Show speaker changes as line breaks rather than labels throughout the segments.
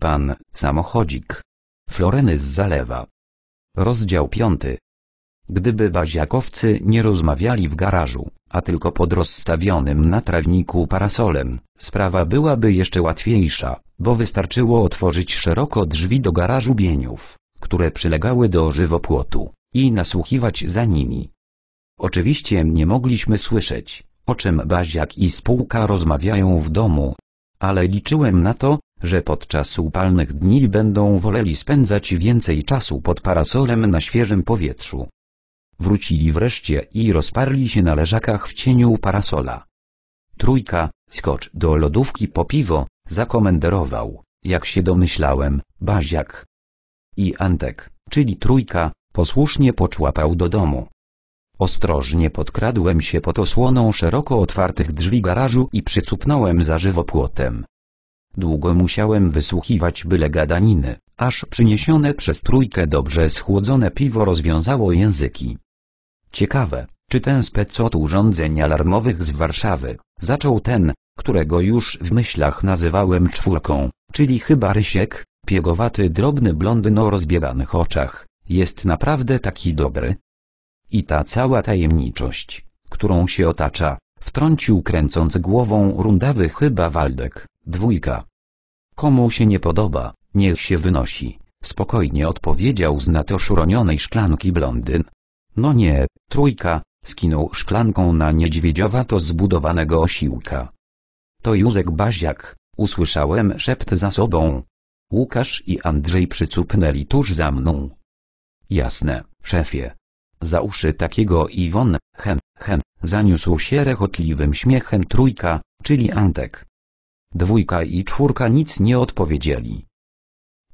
Pan, samochodzik. Floreny z zalewa. Rozdział 5. Gdyby baziakowcy nie rozmawiali w garażu, a tylko pod rozstawionym na trawniku parasolem, sprawa byłaby jeszcze łatwiejsza, bo wystarczyło otworzyć szeroko drzwi do garażu bieniów, które przylegały do żywopłotu, i nasłuchiwać za nimi. Oczywiście nie mogliśmy słyszeć, o czym Baziak i spółka rozmawiają w domu, ale liczyłem na to, że podczas upalnych dni będą woleli spędzać więcej czasu pod parasolem na świeżym powietrzu. Wrócili wreszcie i rozparli się na leżakach w cieniu parasola. Trójka, skocz do lodówki po piwo, zakomenderował, jak się domyślałem, Baziak. I Antek, czyli trójka, posłusznie poczłapał do domu. Ostrożnie podkradłem się pod osłoną szeroko otwartych drzwi garażu i przycupnąłem za żywopłotem, Długo musiałem wysłuchiwać byle gadaniny, aż przyniesione przez trójkę dobrze schłodzone piwo rozwiązało języki. Ciekawe, czy ten specot urządzeń alarmowych z Warszawy, zaczął ten, którego już w myślach nazywałem czwórką, czyli chyba Rysiek, piegowaty drobny blondyn o rozbieganych oczach, jest naprawdę taki dobry? I ta cała tajemniczość, którą się otacza, wtrącił kręcąc głową rundawy chyba Waldek. Dwójka. Komu się nie podoba, niech się wynosi, spokojnie odpowiedział z natoszuronionej szklanki blondyn. No nie, trójka, skinął szklanką na niedźwiedziowato zbudowanego osiłka. To Józek Baziak, usłyszałem szept za sobą. Łukasz i Andrzej przycupnęli tuż za mną. Jasne, szefie. Za uszy takiego Iwon, hen, hen, zaniósł się rechotliwym śmiechem trójka, czyli Antek. Dwójka i czwórka nic nie odpowiedzieli.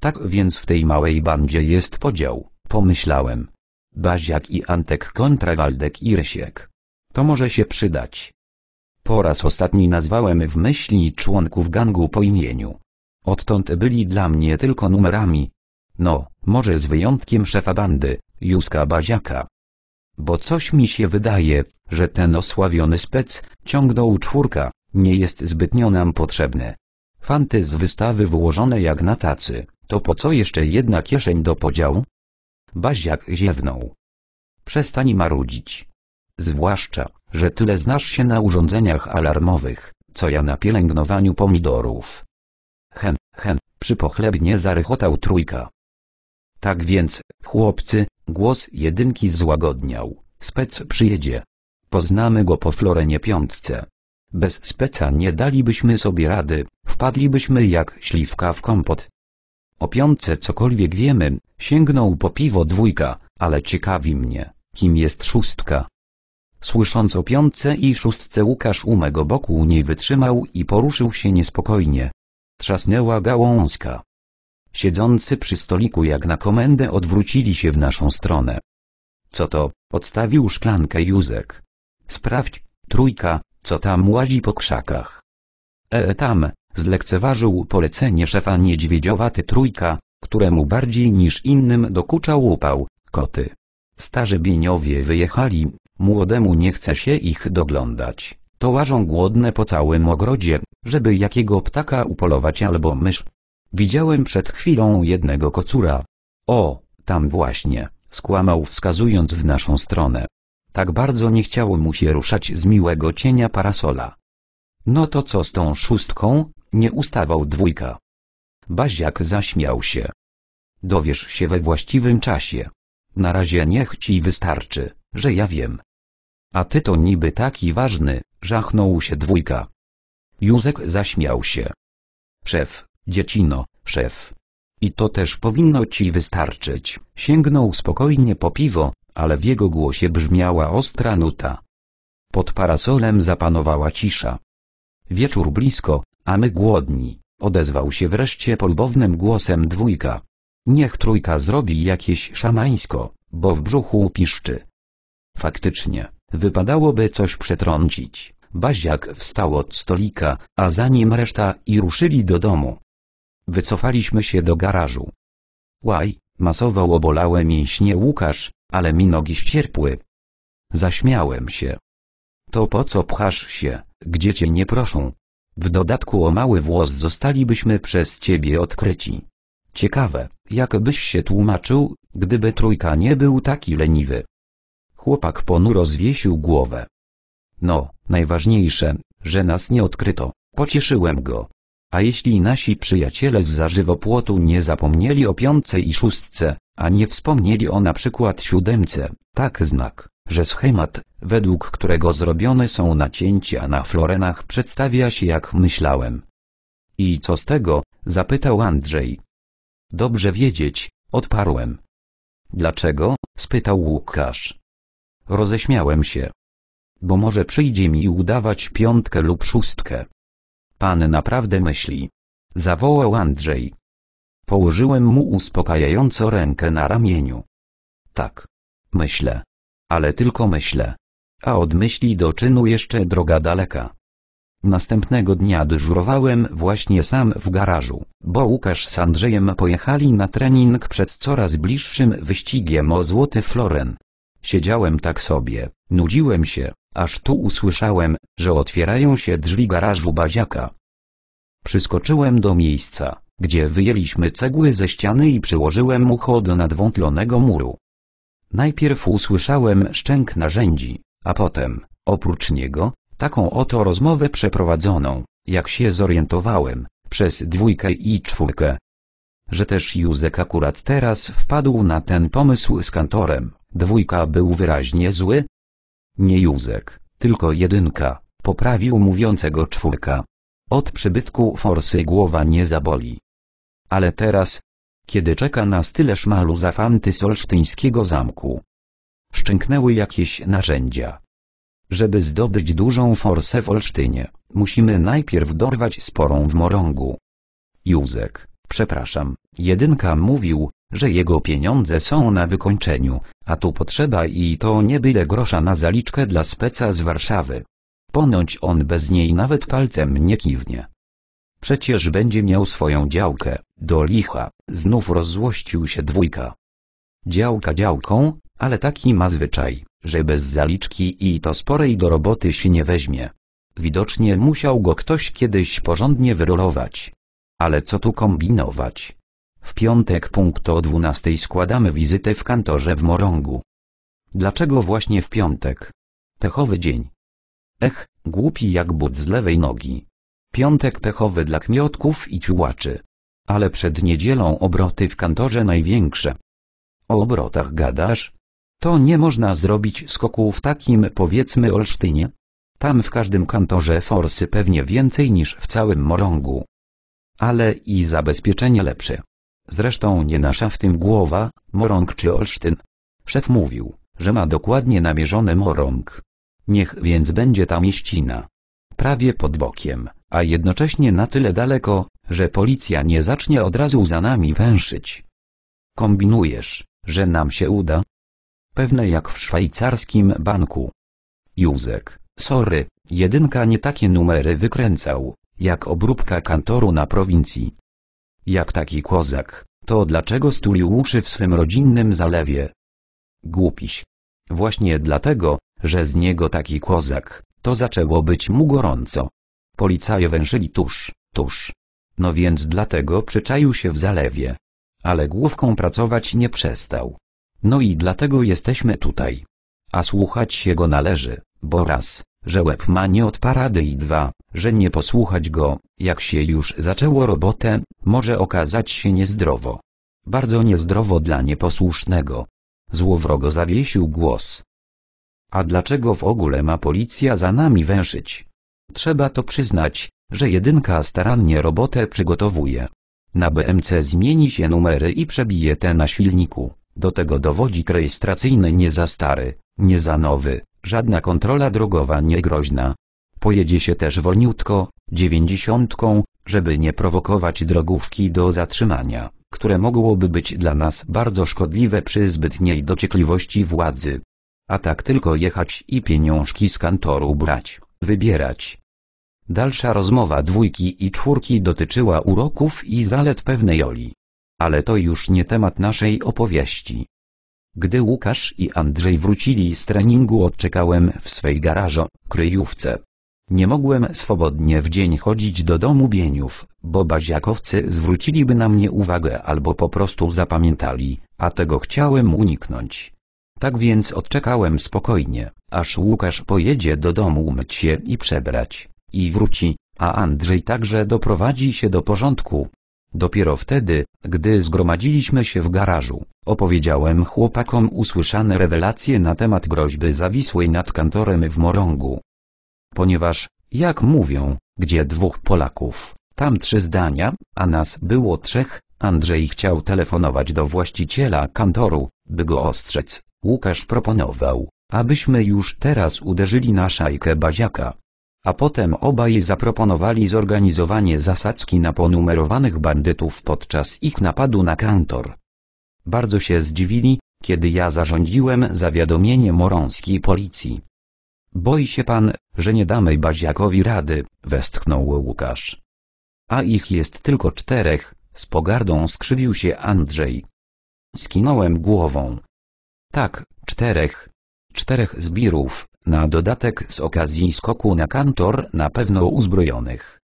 Tak więc w tej małej bandzie jest podział, pomyślałem. Baziak i Antek kontra Waldek i Rysiek. To może się przydać. Po raz ostatni nazwałem w myśli członków gangu po imieniu. Odtąd byli dla mnie tylko numerami. No, może z wyjątkiem szefa bandy, Józka Baziaka. Bo coś mi się wydaje, że ten osławiony spec ciągnął czwórka, nie jest zbytnio nam potrzebne. Fanty z wystawy wyłożone jak na tacy, to po co jeszcze jedna kieszeń do podziału? Baziak ziewnął. Przestań marudzić. Zwłaszcza, że tyle znasz się na urządzeniach alarmowych, co ja na pielęgnowaniu pomidorów. Hen, hen, przypochlebnie zarychotał trójka. Tak więc, chłopcy, głos jedynki złagodniał, spec przyjedzie. Poznamy go po Florenie piątce. Bez speca nie dalibyśmy sobie rady, wpadlibyśmy jak śliwka w kompot. O piątce cokolwiek wiemy, sięgnął po piwo dwójka, ale ciekawi mnie, kim jest szóstka. Słysząc o piątce i szóstce Łukasz u mego boku nie wytrzymał i poruszył się niespokojnie. Trzasnęła gałązka. Siedzący przy stoliku jak na komendę odwrócili się w naszą stronę. Co to? Odstawił szklankę Józek. Sprawdź, trójka, co tam łazi po krzakach? E tam, zlekceważył polecenie szefa niedźwiedziowaty trójka, któremu bardziej niż innym dokuczał upał, koty. Starzy bieniowie wyjechali, młodemu nie chce się ich doglądać, to łażą głodne po całym ogrodzie, żeby jakiego ptaka upolować albo mysz. Widziałem przed chwilą jednego kocura. O, tam właśnie, skłamał wskazując w naszą stronę. Tak bardzo nie chciało mu się ruszać z miłego cienia parasola. No to co z tą szóstką, nie ustawał dwójka. Baziak zaśmiał się. Dowiesz się we właściwym czasie. Na razie niech ci wystarczy, że ja wiem. A ty to niby taki ważny, żachnął się dwójka. Józek zaśmiał się. Szef, dziecino, szef. I to też powinno ci wystarczyć. Sięgnął spokojnie po piwo, ale w jego głosie brzmiała ostra nuta. Pod parasolem zapanowała cisza. Wieczór blisko, a my głodni, odezwał się wreszcie polubownym głosem dwójka. Niech trójka zrobi jakieś szamańsko, bo w brzuchu piszczy. Faktycznie, wypadałoby coś przetrącić. Baziak wstał od stolika, a za nim reszta i ruszyli do domu. Wycofaliśmy się do garażu. Łaj, masowo obolałe mięśnie Łukasz, ale mi nogi ścierpły. Zaśmiałem się. To po co pchasz się, gdzie cię nie proszą? W dodatku o mały włos zostalibyśmy przez ciebie odkryci. Ciekawe, jakbyś się tłumaczył, gdyby trójka nie był taki leniwy. Chłopak ponuro zwiesił głowę. No, najważniejsze, że nas nie odkryto, pocieszyłem go. A jeśli nasi przyjaciele z zażywopłotu nie zapomnieli o piątce i szóstce, a nie wspomnieli o na przykład siódemce, tak znak, że schemat, według którego zrobione są nacięcia na florenach przedstawia się jak myślałem. I co z tego, zapytał Andrzej. Dobrze wiedzieć, odparłem. Dlaczego? spytał Łukasz. Roześmiałem się. Bo może przyjdzie mi udawać piątkę lub szóstkę. Pan naprawdę myśli. Zawołał Andrzej. Położyłem mu uspokajająco rękę na ramieniu. Tak. Myślę. Ale tylko myślę. A od myśli do czynu jeszcze droga daleka. Następnego dnia dyżurowałem właśnie sam w garażu, bo Łukasz z Andrzejem pojechali na trening przed coraz bliższym wyścigiem o złoty floren. Siedziałem tak sobie, nudziłem się, aż tu usłyszałem, że otwierają się drzwi garażu Baziaka. Przyskoczyłem do miejsca gdzie wyjęliśmy cegły ze ściany i przyłożyłem ucho do nadwątlonego muru. Najpierw usłyszałem szczęk narzędzi, a potem, oprócz niego, taką oto rozmowę przeprowadzoną, jak się zorientowałem, przez dwójkę i czwórkę. Że też Józek akurat teraz wpadł na ten pomysł z kantorem, dwójka był wyraźnie zły. Nie Józek, tylko jedynka, poprawił mówiącego czwórka. Od przybytku forsy głowa nie zaboli. Ale teraz, kiedy czeka nas tyle szmalu za fanty z olsztyńskiego zamku, szczęknęły jakieś narzędzia. Żeby zdobyć dużą forsę w Olsztynie, musimy najpierw dorwać sporą w morągu. Józek, przepraszam, jedynka mówił, że jego pieniądze są na wykończeniu, a tu potrzeba i to nie byle grosza na zaliczkę dla speca z Warszawy. Ponoć on bez niej nawet palcem nie kiwnie. Przecież będzie miał swoją działkę, do licha, znów rozzłościł się dwójka. Działka działką, ale taki ma zwyczaj, że bez zaliczki i to sporej do roboty się nie weźmie. Widocznie musiał go ktoś kiedyś porządnie wyrolować. Ale co tu kombinować? W piątek punkt o 12 składamy wizytę w kantorze w Morągu. Dlaczego właśnie w piątek? Pechowy dzień. Ech, głupi jak but z lewej nogi. Piątek pechowy dla kmiotków i ciułaczy. Ale przed niedzielą obroty w kantorze największe. O obrotach gadasz? To nie można zrobić skoku w takim powiedzmy Olsztynie. Tam w każdym kantorze forsy pewnie więcej niż w całym Morągu. Ale i zabezpieczenie lepsze. Zresztą nie nasza w tym głowa, Morąg czy Olsztyn. Szef mówił, że ma dokładnie namierzony Morąg. Niech więc będzie ta mieścina. Prawie pod bokiem a jednocześnie na tyle daleko, że policja nie zacznie od razu za nami węszyć. Kombinujesz, że nam się uda? Pewne jak w szwajcarskim banku. Józek, sorry, jedynka nie takie numery wykręcał, jak obróbka kantoru na prowincji. Jak taki kozak, to dlaczego stulił uszy w swym rodzinnym zalewie? Głupiś. Właśnie dlatego, że z niego taki kozak, to zaczęło być mu gorąco. Policaje węszyli tuż, tuż. No więc dlatego przyczaił się w zalewie. Ale główką pracować nie przestał. No i dlatego jesteśmy tutaj. A słuchać się go należy, bo raz, że łeb ma nie od parady i dwa, że nie posłuchać go, jak się już zaczęło robotę, może okazać się niezdrowo. Bardzo niezdrowo dla nieposłusznego. Złowrogo zawiesił głos. A dlaczego w ogóle ma policja za nami węszyć? Trzeba to przyznać, że jedynka starannie robotę przygotowuje. Na BMC zmieni się numery i przebije te na silniku. Do tego dowodzik rejestracyjny nie za stary, nie za nowy, żadna kontrola drogowa nie groźna. Pojedzie się też wolniutko, dziewięćdziesiątką, żeby nie prowokować drogówki do zatrzymania, które mogłoby być dla nas bardzo szkodliwe przy zbytniej dociekliwości władzy. A tak tylko jechać i pieniążki z kantoru brać. Wybierać. Dalsza rozmowa dwójki i czwórki dotyczyła uroków i zalet pewnej oli. Ale to już nie temat naszej opowieści. Gdy Łukasz i Andrzej wrócili z treningu odczekałem w swej garażo, kryjówce. Nie mogłem swobodnie w dzień chodzić do domu Bieniów, bo baziakowcy zwróciliby na mnie uwagę albo po prostu zapamiętali, a tego chciałem uniknąć. Tak więc odczekałem spokojnie, aż Łukasz pojedzie do domu umyć się i przebrać, i wróci, a Andrzej także doprowadzi się do porządku. Dopiero wtedy, gdy zgromadziliśmy się w garażu, opowiedziałem chłopakom usłyszane rewelacje na temat groźby zawisłej nad kantorem w Morągu. Ponieważ, jak mówią, gdzie dwóch Polaków, tam trzy zdania, a nas było trzech, Andrzej chciał telefonować do właściciela kantoru, by go ostrzec, Łukasz proponował, abyśmy już teraz uderzyli na szajkę baziaka. A potem obaj zaproponowali zorganizowanie zasadzki na ponumerowanych bandytów podczas ich napadu na kantor. Bardzo się zdziwili, kiedy ja zarządziłem zawiadomienie morąskiej policji. Boi się pan, że nie damy baziakowi rady, westchnął Łukasz. A ich jest tylko czterech, z pogardą skrzywił się Andrzej. Skinąłem głową. Tak, czterech. Czterech zbirów, na dodatek z okazji skoku na kantor na pewno uzbrojonych.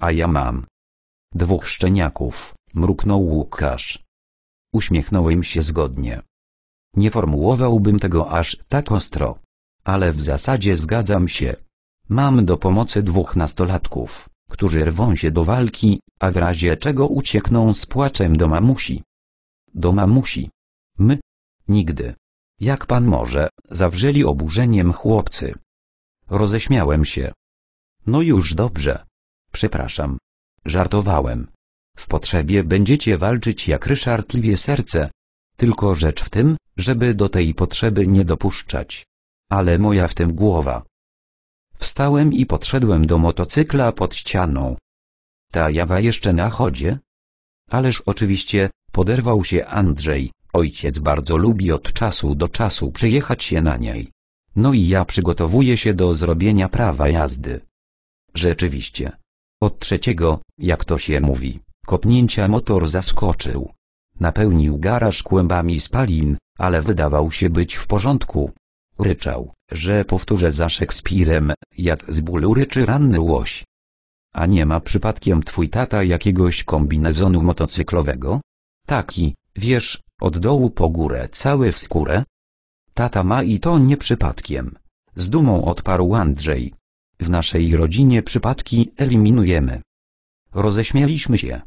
A ja mam. Dwóch szczeniaków, mruknął Łukasz. Uśmiechnąłem się zgodnie. Nie formułowałbym tego aż tak ostro. Ale w zasadzie zgadzam się. Mam do pomocy dwóch nastolatków, którzy rwą się do walki, a w razie czego uciekną z płaczem do mamusi. Do mamusi. My? Nigdy. Jak pan może, zawrzeli oburzeniem chłopcy. Roześmiałem się. No już dobrze. Przepraszam. Żartowałem. W potrzebie będziecie walczyć jak Ryszard serce. Tylko rzecz w tym, żeby do tej potrzeby nie dopuszczać. Ale moja w tym głowa. Wstałem i podszedłem do motocykla pod ścianą. Ta jawa jeszcze na chodzie? Ależ oczywiście, Poderwał się Andrzej, ojciec bardzo lubi od czasu do czasu przyjechać się na niej. No i ja przygotowuję się do zrobienia prawa jazdy. Rzeczywiście. Od trzeciego, jak to się mówi, kopnięcia motor zaskoczył. Napełnił garaż kłębami spalin, ale wydawał się być w porządku. Ryczał, że powtórzę za Szekspirem, jak z bólu ryczy ranny łoś. A nie ma przypadkiem twój tata jakiegoś kombinezonu motocyklowego? Taki, wiesz, od dołu po górę cały w skórę? Tata ma i to nie przypadkiem. Z dumą odparł Andrzej. W naszej rodzinie przypadki eliminujemy. Roześmieliśmy się.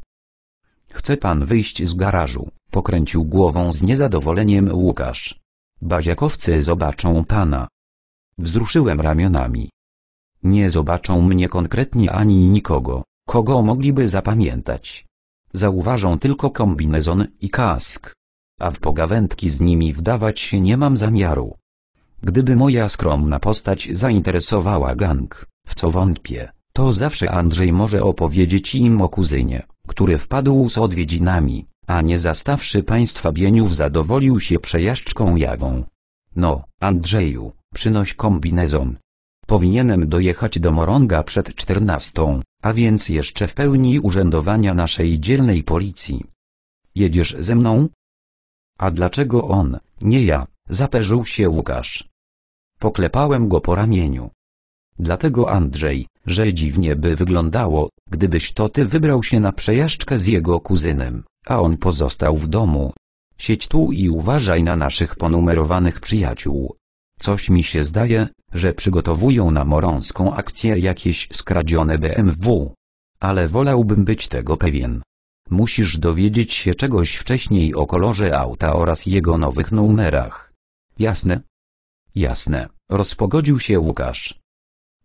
Chce pan wyjść z garażu, pokręcił głową z niezadowoleniem Łukasz. Baziakowcy zobaczą pana. Wzruszyłem ramionami. Nie zobaczą mnie konkretnie ani nikogo, kogo mogliby zapamiętać zauważą tylko kombinezon i kask. A w pogawędki z nimi wdawać się nie mam zamiaru. Gdyby moja skromna postać zainteresowała gang, w co wątpię, to zawsze Andrzej może opowiedzieć im o kuzynie, który wpadł z odwiedzinami, a nie zastawszy państwa bieniów zadowolił się przejażdżką jagą. No, Andrzeju, przynoś kombinezon. Powinienem dojechać do Moronga przed czternastą. A więc jeszcze w pełni urzędowania naszej dzielnej policji. Jedziesz ze mną? A dlaczego on, nie ja, zaperzył się Łukasz. Poklepałem go po ramieniu. Dlatego Andrzej, że dziwnie by wyglądało, gdybyś to ty wybrał się na przejażdżkę z jego kuzynem, a on pozostał w domu. Siedź tu i uważaj na naszych ponumerowanych przyjaciół. Coś mi się zdaje, że przygotowują na morąską akcję jakieś skradzione BMW. Ale wolałbym być tego pewien. Musisz dowiedzieć się czegoś wcześniej o kolorze auta oraz jego nowych numerach. Jasne? Jasne, rozpogodził się Łukasz.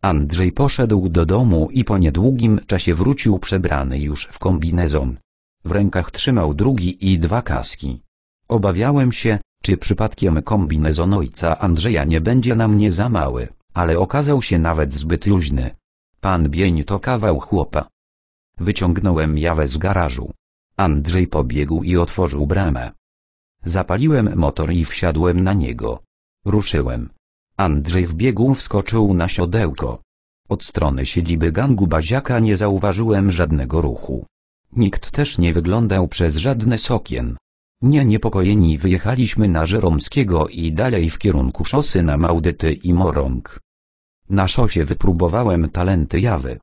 Andrzej poszedł do domu i po niedługim czasie wrócił przebrany już w kombinezon. W rękach trzymał drugi i dwa kaski. Obawiałem się, czy przypadkiem kombinezon ojca Andrzeja nie będzie na mnie za mały, ale okazał się nawet zbyt luźny. Pan Bień to kawał chłopa. Wyciągnąłem jawę z garażu. Andrzej pobiegł i otworzył bramę. Zapaliłem motor i wsiadłem na niego. Ruszyłem. Andrzej wbiegł wskoczył na siodełko. Od strony siedziby gangu Baziaka nie zauważyłem żadnego ruchu. Nikt też nie wyglądał przez żadne sokien. Nie niepokojeni wyjechaliśmy na Żeromskiego i dalej w kierunku szosy na Maudyty i Morąg. Na szosie wypróbowałem talenty jawy.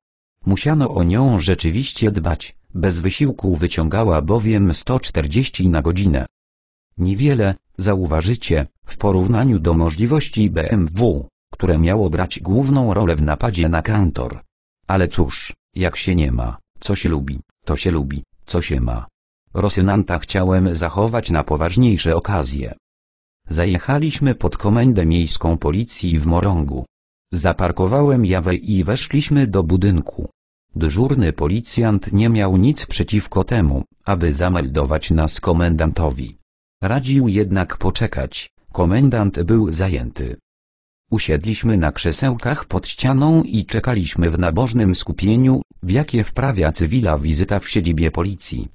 Musiano o nią rzeczywiście dbać, bez wysiłku wyciągała bowiem 140 na godzinę. Niewiele, zauważycie, w porównaniu do możliwości BMW, które miało brać główną rolę w napadzie na kantor. Ale cóż, jak się nie ma, co się lubi, to się lubi, co się ma. Rosjonanta chciałem zachować na poważniejsze okazje. Zajechaliśmy pod komendę miejską policji w Morągu. Zaparkowałem jawę i weszliśmy do budynku. Dyżurny policjant nie miał nic przeciwko temu, aby zameldować nas komendantowi. Radził jednak poczekać, komendant był zajęty. Usiedliśmy na krzesełkach pod ścianą i czekaliśmy w nabożnym skupieniu, w jakie wprawia cywila wizyta w siedzibie policji.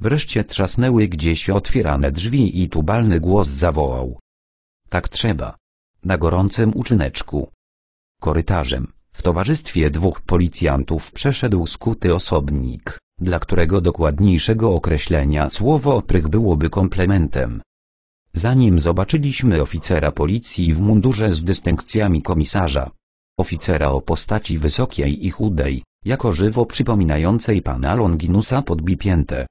Wreszcie trzasnęły gdzieś otwierane drzwi i tubalny głos zawołał. Tak trzeba. Na gorącym uczyneczku. Korytarzem, w towarzystwie dwóch policjantów przeszedł skuty osobnik, dla którego dokładniejszego określenia słowo oprych byłoby komplementem. Zanim zobaczyliśmy oficera policji w mundurze z dystynkcjami komisarza, oficera o postaci wysokiej i chudej, jako żywo przypominającej pana Longinusa podbipięte,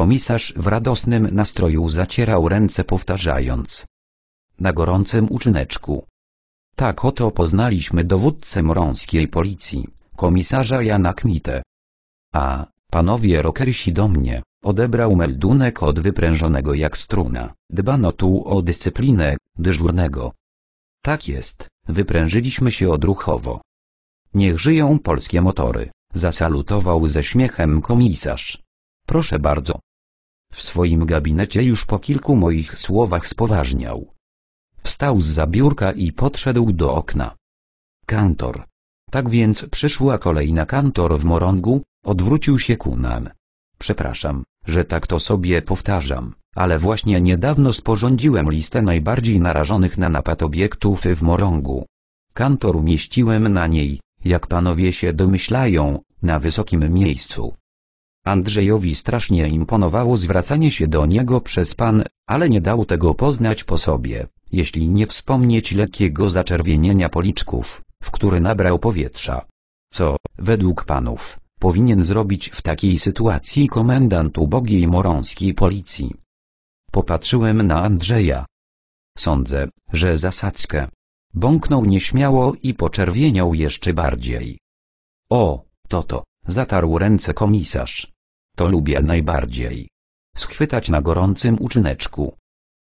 Komisarz w radosnym nastroju zacierał ręce powtarzając. Na gorącym uczyneczku. Tak oto poznaliśmy dowódcę morąskiej policji, komisarza Jana Kmite. A, panowie rokersi do mnie, odebrał meldunek od wyprężonego jak struna, dbano tu o dyscyplinę, dyżurnego. Tak jest, wyprężyliśmy się odruchowo. Niech żyją polskie motory, zasalutował ze śmiechem komisarz. Proszę bardzo. W swoim gabinecie już po kilku moich słowach spoważniał. Wstał z biurka i podszedł do okna. Kantor. Tak więc przyszła kolejna kantor w morągu, odwrócił się ku nam. Przepraszam, że tak to sobie powtarzam, ale właśnie niedawno sporządziłem listę najbardziej narażonych na napad obiektów w morągu. Kantor umieściłem na niej, jak panowie się domyślają, na wysokim miejscu. Andrzejowi strasznie imponowało zwracanie się do niego przez pan, ale nie dał tego poznać po sobie, jeśli nie wspomnieć lekkiego zaczerwienienia policzków, w który nabrał powietrza. Co, według panów, powinien zrobić w takiej sytuacji komendant ubogiej morąskiej policji? Popatrzyłem na Andrzeja. Sądzę, że zasadzkę. Bąknął nieśmiało i poczerwieniał jeszcze bardziej. O, to to, zatarł ręce komisarz. To lubię najbardziej. Schwytać na gorącym uczyneczku.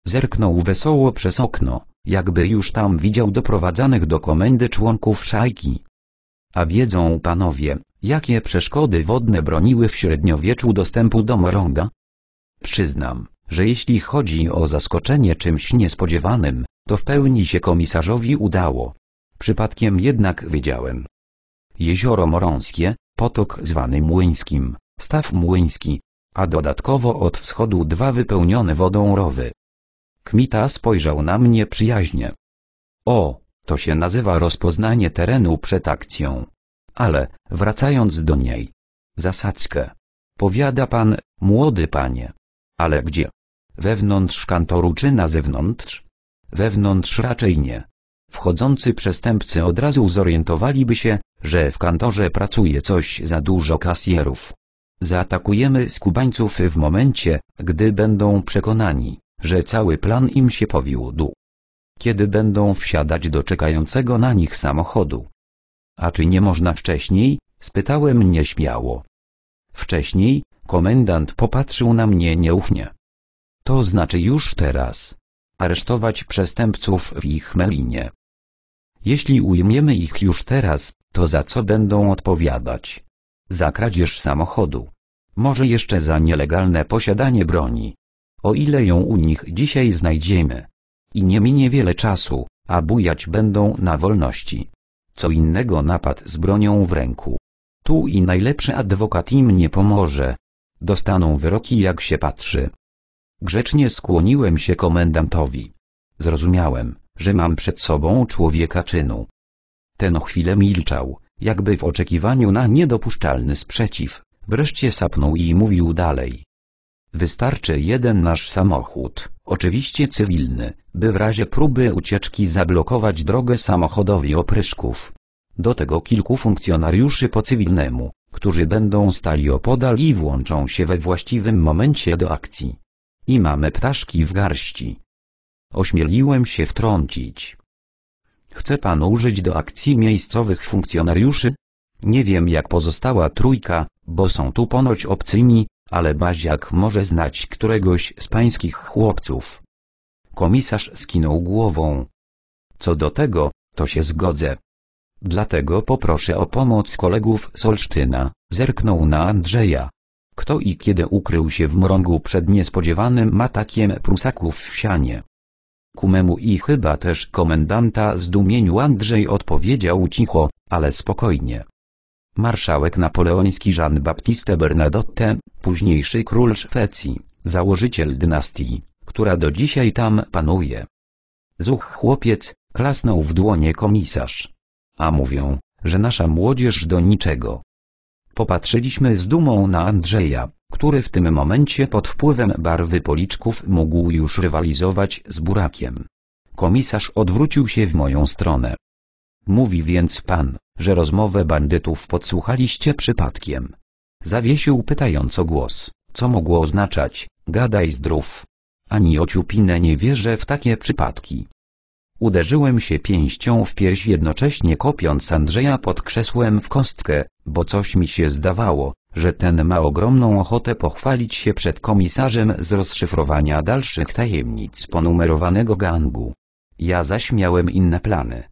Zerknął wesoło przez okno, jakby już tam widział doprowadzanych do komendy członków szajki. A wiedzą panowie, jakie przeszkody wodne broniły w średniowieczu dostępu do Moronga? Przyznam, że jeśli chodzi o zaskoczenie czymś niespodziewanym, to w pełni się komisarzowi udało. Przypadkiem jednak wiedziałem. Jezioro Morąskie, potok zwany Młyńskim, staw młyński, a dodatkowo od wschodu dwa wypełnione wodą rowy. Kmita spojrzał na mnie przyjaźnie. O, to się nazywa rozpoznanie terenu przed akcją. Ale, wracając do niej. Zasadzkę. Powiada pan, młody panie. Ale gdzie? Wewnątrz kantoru czy na zewnątrz? Wewnątrz raczej nie. Wchodzący przestępcy od razu zorientowaliby się, że w kantorze pracuje coś za dużo kasjerów. Zaatakujemy skubańców w momencie, gdy będą przekonani, że cały plan im się powiódł. Kiedy będą wsiadać do czekającego na nich samochodu. A czy nie można wcześniej? spytałem nieśmiało. Wcześniej, komendant popatrzył na mnie nieufnie. To znaczy już teraz. Aresztować przestępców w ich melinie. Jeśli ujmiemy ich już teraz, to za co będą odpowiadać? za kradzież samochodu, może jeszcze za nielegalne posiadanie broni. O ile ją u nich dzisiaj znajdziemy. I nie minie wiele czasu, a bujać będą na wolności. Co innego napad z bronią w ręku. Tu i najlepszy adwokat im nie pomoże. Dostaną wyroki jak się patrzy. Grzecznie skłoniłem się komendantowi. Zrozumiałem, że mam przed sobą człowieka czynu. Ten chwilę milczał, jakby w oczekiwaniu na niedopuszczalny sprzeciw. Wreszcie sapnął i mówił dalej. Wystarczy jeden nasz samochód, oczywiście cywilny, by w razie próby ucieczki zablokować drogę samochodowi opryszków. Do tego kilku funkcjonariuszy po cywilnemu, którzy będą stali opodal i włączą się we właściwym momencie do akcji. I mamy ptaszki w garści. Ośmieliłem się wtrącić. Chce pan użyć do akcji miejscowych funkcjonariuszy? Nie wiem jak pozostała trójka, bo są tu ponoć obcymi, ale Baziak może znać któregoś z pańskich chłopców. Komisarz skinął głową. Co do tego, to się zgodzę. Dlatego poproszę o pomoc kolegów z Olsztyna, zerknął na Andrzeja. Kto i kiedy ukrył się w mrągu przed niespodziewanym atakiem prusaków w sianie? Ku memu i chyba też komendanta zdumieniu Andrzej odpowiedział cicho, ale spokojnie. Marszałek napoleoński Jean-Baptiste Bernadotte, późniejszy król Szwecji, założyciel dynastii, która do dzisiaj tam panuje. Zuch chłopiec, klasnął w dłonie komisarz. A mówią, że nasza młodzież do niczego. Popatrzyliśmy z dumą na Andrzeja, który w tym momencie pod wpływem barwy policzków mógł już rywalizować z burakiem. Komisarz odwrócił się w moją stronę. Mówi więc pan, że rozmowę bandytów podsłuchaliście przypadkiem. Zawiesił pytająco głos, co mogło oznaczać, gadaj zdrów. Ani ociupinę nie wierzę w takie przypadki. Uderzyłem się pięścią w pierś jednocześnie kopiąc Andrzeja pod krzesłem w kostkę, bo coś mi się zdawało, że ten ma ogromną ochotę pochwalić się przed komisarzem z rozszyfrowania dalszych tajemnic ponumerowanego gangu. Ja zaś miałem inne plany.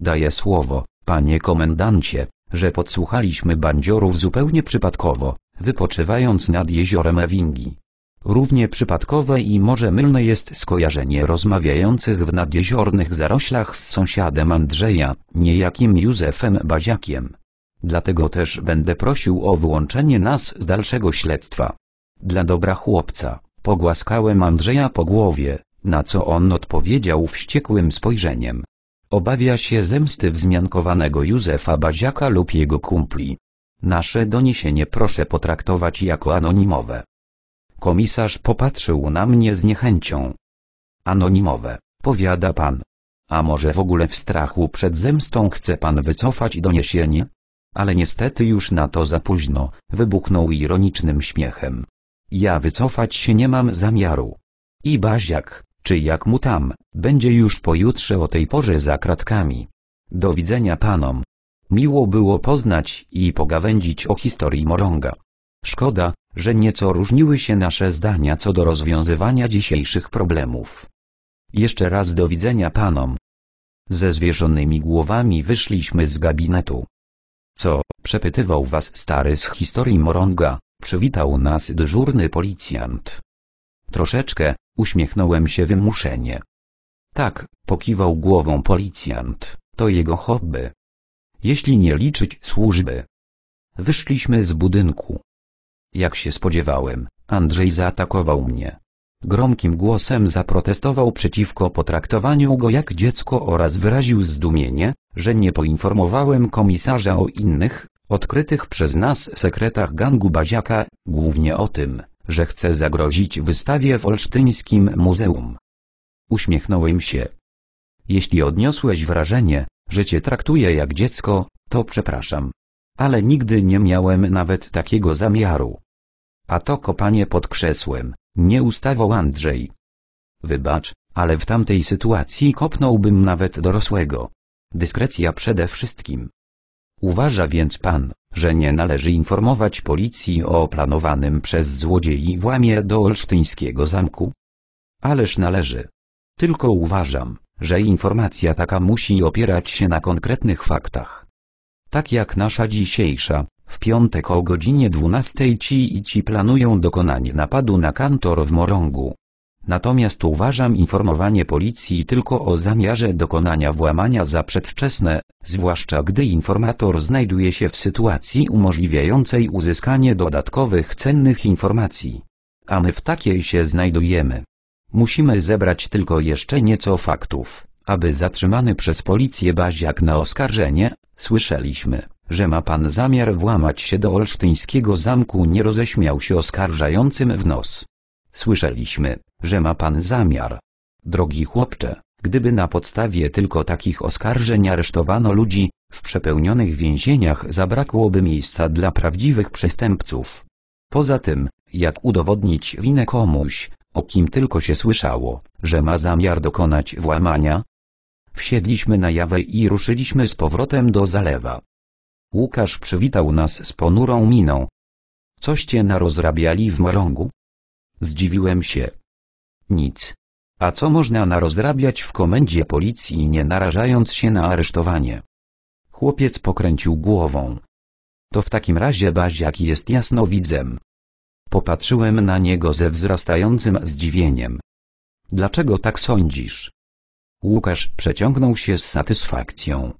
Daję słowo, panie komendancie, że podsłuchaliśmy bandziorów zupełnie przypadkowo, wypoczywając nad jeziorem Ewingi. Równie przypadkowe i może mylne jest skojarzenie rozmawiających w nadjeziornych zaroślach z sąsiadem Andrzeja, niejakim Józefem Baziakiem. Dlatego też będę prosił o wyłączenie nas z dalszego śledztwa. Dla dobra chłopca, pogłaskałem Andrzeja po głowie, na co on odpowiedział wściekłym spojrzeniem. Obawia się zemsty wzmiankowanego Józefa Baziaka lub jego kumpli. Nasze doniesienie proszę potraktować jako anonimowe. Komisarz popatrzył na mnie z niechęcią. Anonimowe, powiada pan. A może w ogóle w strachu przed zemstą chce pan wycofać doniesienie? ale niestety już na to za późno, wybuchnął ironicznym śmiechem. Ja wycofać się nie mam zamiaru. I Baziak, czy jak mu tam, będzie już pojutrze o tej porze za kratkami. Do widzenia panom. Miło było poznać i pogawędzić o historii Moronga. Szkoda, że nieco różniły się nasze zdania co do rozwiązywania dzisiejszych problemów. Jeszcze raz do widzenia panom. Ze zwierzonymi głowami wyszliśmy z gabinetu. Co, przepytywał was stary z historii Moronga, przywitał nas dyżurny policjant. Troszeczkę, uśmiechnąłem się wymuszenie. Tak, pokiwał głową policjant, to jego hobby. Jeśli nie liczyć służby. Wyszliśmy z budynku. Jak się spodziewałem, Andrzej zaatakował mnie. Gromkim głosem zaprotestował przeciwko potraktowaniu go jak dziecko oraz wyraził zdumienie, że nie poinformowałem komisarza o innych, odkrytych przez nas sekretach gangu Baziaka, głównie o tym, że chce zagrozić wystawie w Olsztyńskim Muzeum. Uśmiechnąłem się. Jeśli odniosłeś wrażenie, że cię traktuję jak dziecko, to przepraszam. Ale nigdy nie miałem nawet takiego zamiaru. A to kopanie pod krzesłem, nie ustawał Andrzej. Wybacz, ale w tamtej sytuacji kopnąłbym nawet dorosłego. Dyskrecja przede wszystkim. Uważa więc pan, że nie należy informować policji o planowanym przez złodziei włamie do olsztyńskiego zamku? Ależ należy. Tylko uważam, że informacja taka musi opierać się na konkretnych faktach. Tak jak nasza dzisiejsza, w piątek o godzinie 12 ci i ci planują dokonanie napadu na kantor w Morongu. Natomiast uważam informowanie policji tylko o zamiarze dokonania włamania za przedwczesne, zwłaszcza gdy informator znajduje się w sytuacji umożliwiającej uzyskanie dodatkowych cennych informacji. A my w takiej się znajdujemy. Musimy zebrać tylko jeszcze nieco faktów, aby zatrzymany przez policję Baziak na oskarżenie, słyszeliśmy że ma pan zamiar włamać się do olsztyńskiego zamku nie roześmiał się oskarżającym w nos. Słyszeliśmy, że ma pan zamiar. Drogi chłopcze, gdyby na podstawie tylko takich oskarżeń aresztowano ludzi, w przepełnionych więzieniach zabrakłoby miejsca dla prawdziwych przestępców. Poza tym, jak udowodnić winę komuś, o kim tylko się słyszało, że ma zamiar dokonać włamania? Wsiedliśmy na jawę i ruszyliśmy z powrotem do zalewa. Łukasz przywitał nas z ponurą miną. Coście narozrabiali w morągu? Zdziwiłem się. Nic. A co można narozrabiać w komendzie policji nie narażając się na aresztowanie? Chłopiec pokręcił głową. To w takim razie Baziak jest jasnowidzem. Popatrzyłem na niego ze wzrastającym zdziwieniem. Dlaczego tak sądzisz? Łukasz przeciągnął się z satysfakcją.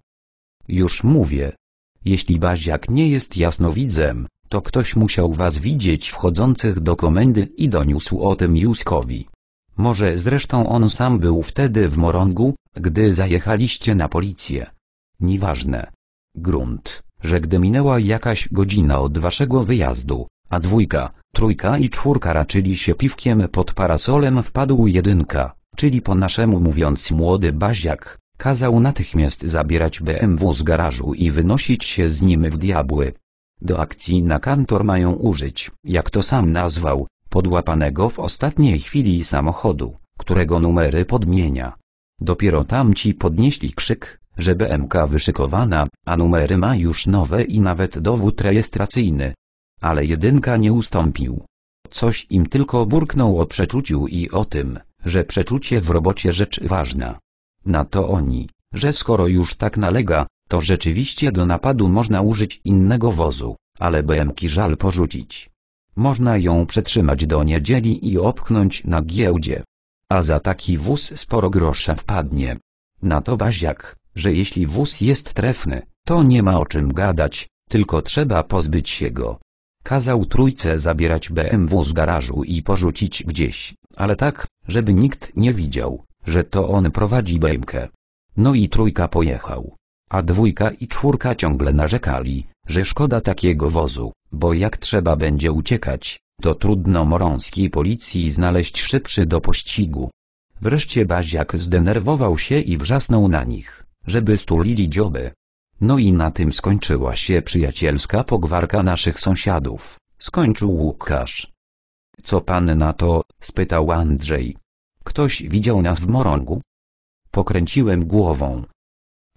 Już mówię, jeśli Baziak nie jest jasnowidzem, to ktoś musiał was widzieć wchodzących do komendy i doniósł o tym Józkowi. Może zresztą on sam był wtedy w morągu, gdy zajechaliście na policję. Nieważne. Grunt, że gdy minęła jakaś godzina od waszego wyjazdu, a dwójka, trójka i czwórka raczyli się piwkiem pod parasolem wpadł jedynka, czyli po naszemu mówiąc młody baziak, Kazał natychmiast zabierać BMW z garażu i wynosić się z nim w diabły. Do akcji na kantor mają użyć, jak to sam nazwał, podłapanego w ostatniej chwili samochodu, którego numery podmienia. Dopiero tamci podnieśli krzyk, że BMK wyszykowana, a numery ma już nowe i nawet dowód rejestracyjny. Ale jedynka nie ustąpił. Coś im tylko burknął o przeczuciu i o tym, że przeczucie w robocie rzecz ważna. Na to oni, że skoro już tak nalega, to rzeczywiście do napadu można użyć innego wozu, ale BMki żal porzucić. Można ją przetrzymać do niedzieli i opchnąć na giełdzie. A za taki wóz sporo grosza wpadnie. Na to Baziak, że jeśli wóz jest trefny, to nie ma o czym gadać, tylko trzeba pozbyć się go. Kazał trójce zabierać BMW z garażu i porzucić gdzieś, ale tak, żeby nikt nie widział, że to on prowadzi bejmkę. No i trójka pojechał. A dwójka i czwórka ciągle narzekali, że szkoda takiego wozu, bo jak trzeba będzie uciekać, to trudno morąskiej policji znaleźć szybszy do pościgu. Wreszcie Baziak zdenerwował się i wrzasnął na nich, żeby stulili dzioby. No i na tym skończyła się przyjacielska pogwarka naszych sąsiadów, skończył Łukasz. Co pan na to? spytał Andrzej. Ktoś widział nas w morągu? Pokręciłem głową.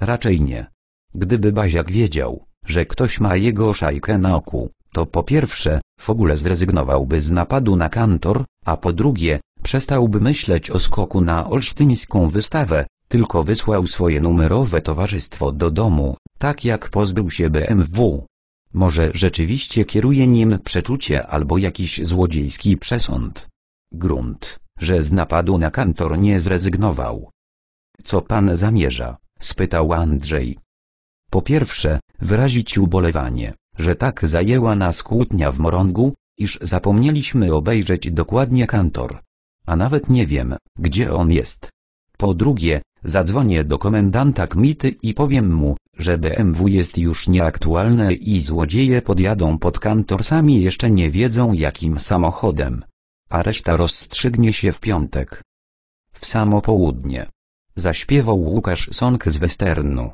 Raczej nie. Gdyby Baziak wiedział, że ktoś ma jego szajkę na oku, to po pierwsze, w ogóle zrezygnowałby z napadu na kantor, a po drugie, przestałby myśleć o skoku na olsztyńską wystawę, tylko wysłał swoje numerowe towarzystwo do domu, tak jak pozbył się BMW. Może rzeczywiście kieruje nim przeczucie albo jakiś złodziejski przesąd. Grunt że z napadu na kantor nie zrezygnował. Co pan zamierza? spytał Andrzej. Po pierwsze, wyrazić ubolewanie, że tak zajęła nas kłótnia w morągu, iż zapomnieliśmy obejrzeć dokładnie kantor. A nawet nie wiem, gdzie on jest. Po drugie, zadzwonię do komendanta kmity i powiem mu, że BMW jest już nieaktualne i złodzieje podjadą pod kantor sami jeszcze nie wiedzą jakim samochodem a reszta rozstrzygnie się w piątek. W samo południe. Zaśpiewał Łukasz song z westernu.